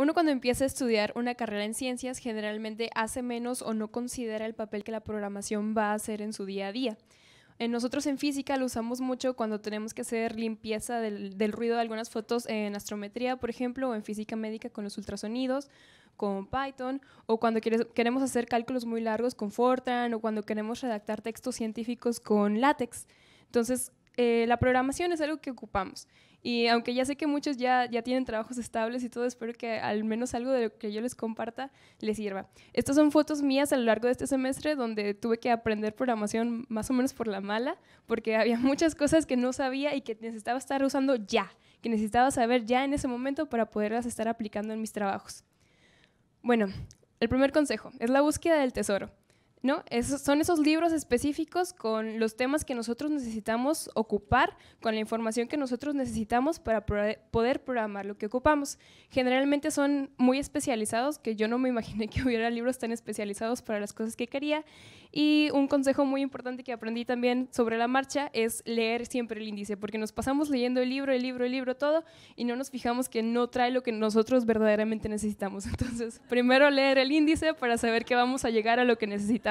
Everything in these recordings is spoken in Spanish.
Uno cuando empieza a estudiar una carrera en ciencias generalmente hace menos o no considera el papel que la programación va a hacer en su día a día. En nosotros en física lo usamos mucho cuando tenemos que hacer limpieza del, ruido de algunas fotos en astrometría, por ejemplo, o en física médica con los ultrasonidos, con Python, o cuando queremos hacer cálculos muy largos con Fortran, o cuando queremos redactar textos científicos con látex. Entonces, eh, la programación es algo que ocupamos y aunque ya sé que muchos ya, ya tienen trabajos estables y todo, espero que al menos algo de lo que yo les comparta les sirva. Estas son fotos mías a lo largo de este semestre donde tuve que aprender programación más o menos por la mala, porque había muchas cosas que no sabía y que necesitaba estar usando ya, que necesitaba saber ya en ese momento para poderlas estar aplicando en mis trabajos. Bueno, el primer consejo es la búsqueda del tesoro son esos libros específicos con los temas que nosotros necesitamos ocupar, con la información que nosotros necesitamos para poder programar lo que ocupamos. Generalmente son muy especializados, que yo no me imaginé que hubiera libros tan especializados para las cosas que quería. Y un consejo muy importante que aprendí también sobre la marcha es leer siempre el índice, porque nos pasamos leyendo el libro, el libro, el libro, todo, y no nos fijamos que no trae lo que nosotros verdaderamente necesitamos. Entonces, primero leer el índice para saber que vamos a llegar a lo que necesitamos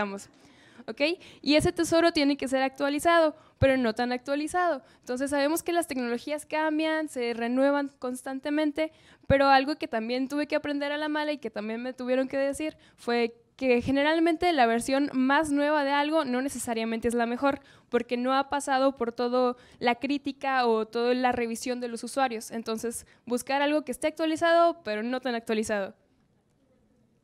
¿Ok? Y ese tesoro tiene que ser actualizado, pero no tan actualizado. Entonces sabemos que las tecnologías cambian, se renuevan constantemente, pero algo que también tuve que aprender a la mala y que también me tuvieron que decir fue que generalmente la versión más nueva de algo no necesariamente es la mejor, porque no ha pasado por toda la crítica o toda la revisión de los usuarios. Entonces, buscar algo que esté actualizado, pero no tan actualizado.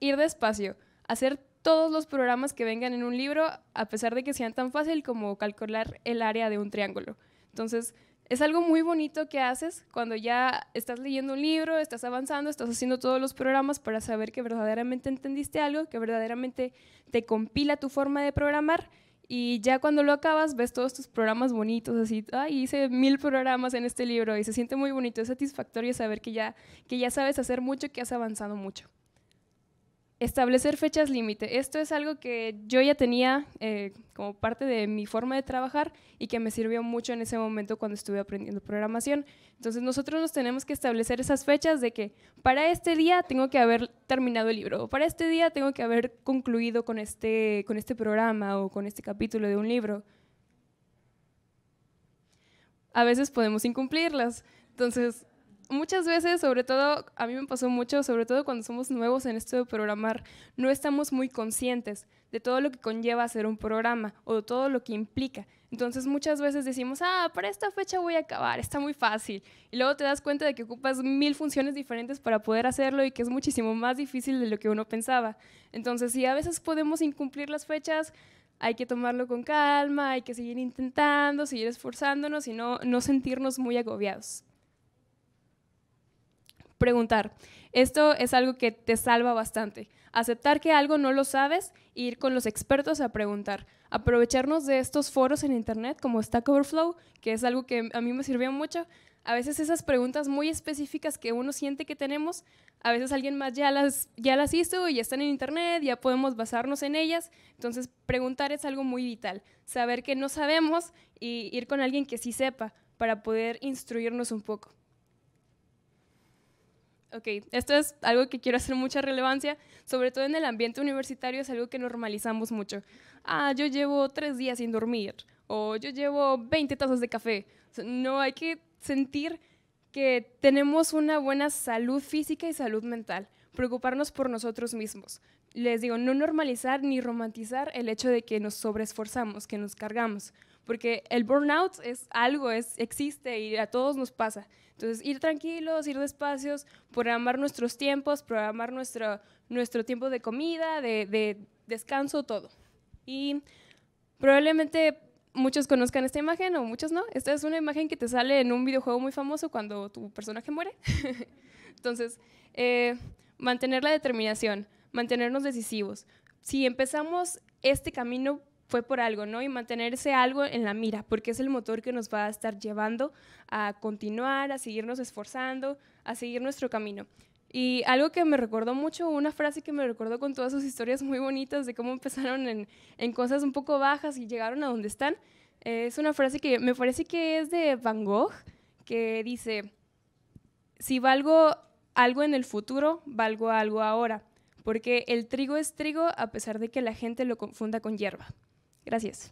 Ir despacio, hacer todos los programas que vengan en un libro, a pesar de que sean tan fácil como calcular el área de un triángulo. Entonces, es algo muy bonito que haces cuando ya estás leyendo un libro, estás avanzando, estás haciendo todos los programas para saber que verdaderamente entendiste algo, que verdaderamente te compila tu forma de programar y ya cuando lo acabas ves todos tus programas bonitos, así, ay, hice mil programas en este libro y se siente muy bonito, es satisfactorio saber que ya, que ya sabes hacer mucho, que has avanzado mucho. Establecer fechas límite. Esto es algo que yo ya tenía eh, como parte de mi forma de trabajar y que me sirvió mucho en ese momento cuando estuve aprendiendo programación. Entonces nosotros nos tenemos que establecer esas fechas de que para este día tengo que haber terminado el libro, o para este día tengo que haber concluido con este, con este programa o con este capítulo de un libro. A veces podemos incumplirlas. Entonces, muchas veces, sobre todo, a mí me pasó mucho, sobre todo cuando somos nuevos en esto de programar, no estamos muy conscientes de todo lo que conlleva hacer un programa o de todo lo que implica. Entonces muchas veces decimos, ah, para esta fecha voy a acabar, está muy fácil. Y luego te das cuenta de que ocupas mil funciones diferentes para poder hacerlo y que es muchísimo más difícil de lo que uno pensaba. Entonces, si a veces podemos incumplir las fechas, hay que tomarlo con calma, hay que seguir intentando, seguir esforzándonos y no, no sentirnos muy agobiados. Preguntar. Esto es algo que te salva bastante. Aceptar que algo no lo sabes e ir con los expertos a preguntar. Aprovecharnos de estos foros en Internet como Stack Overflow, que es algo que a mí me sirvió mucho. A veces esas preguntas muy específicas que uno siente que tenemos, a veces alguien más ya las, ya las hizo y ya están en Internet, ya podemos basarnos en ellas. Entonces, preguntar es algo muy vital. Saber que no sabemos y ir con alguien que sí sepa para poder instruirnos un poco. Ok, esto es algo que quiero hacer mucha relevancia, sobre todo en el ambiente universitario es algo que normalizamos mucho. Ah, yo llevo tres días sin dormir o yo llevo 20 tazas de café. No hay que sentir que tenemos una buena salud física y salud mental, preocuparnos por nosotros mismos. Les digo, no normalizar ni romantizar el hecho de que nos sobreesforzamos, que nos cargamos porque el burnout es algo, es, existe y a todos nos pasa. Entonces, ir tranquilos, ir despacios, programar nuestros tiempos, programar nuestro, nuestro tiempo de comida, de, descanso, todo. Y probablemente muchos conozcan esta imagen o muchos no. Esta es una imagen que te sale en un videojuego muy famoso cuando tu personaje muere. Entonces, eh, mantener la determinación, mantenernos decisivos. Si empezamos este camino fue por algo, ¿no? Y mantenerse algo en la mira, porque es el motor que nos va a estar llevando a continuar, a seguirnos esforzando, a seguir nuestro camino. Y algo que me recordó mucho, una frase que me recordó con todas sus historias muy bonitas de cómo empezaron en, cosas un poco bajas y llegaron a donde están, es una frase que me parece que es de Van Gogh, que dice, si valgo algo en el futuro, valgo algo ahora, porque el trigo es trigo a pesar de que la gente lo confunda con hierba. Gracias.